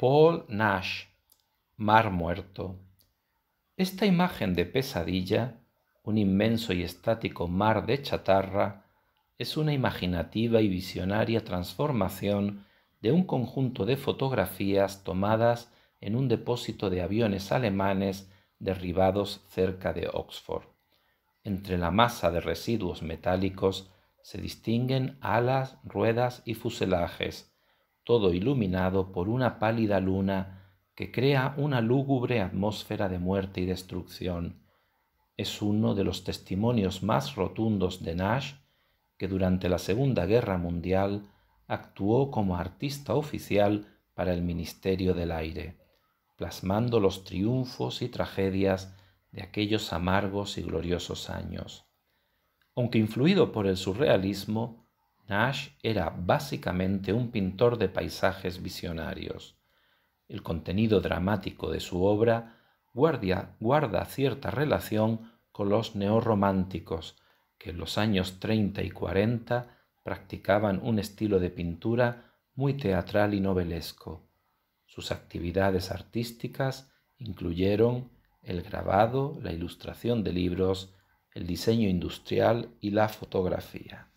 Paul Nash, Mar Muerto. Esta imagen de pesadilla, un inmenso y estático mar de chatarra, es una imaginativa y visionaria transformación de un conjunto de fotografías tomadas en un depósito de aviones alemanes derribados cerca de Oxford. Entre la masa de residuos metálicos se distinguen alas, ruedas y fuselajes, todo iluminado por una pálida luna que crea una lúgubre atmósfera de muerte y destrucción. Es uno de los testimonios más rotundos de Nash, que durante la Segunda Guerra Mundial actuó como artista oficial para el Ministerio del Aire, plasmando los triunfos y tragedias de aquellos amargos y gloriosos años. Aunque influido por el surrealismo, Nash era básicamente un pintor de paisajes visionarios. El contenido dramático de su obra guarda cierta relación con los neorrománticos, que en los años 30 y 40 practicaban un estilo de pintura muy teatral y novelesco. Sus actividades artísticas incluyeron el grabado, la ilustración de libros, el diseño industrial y la fotografía.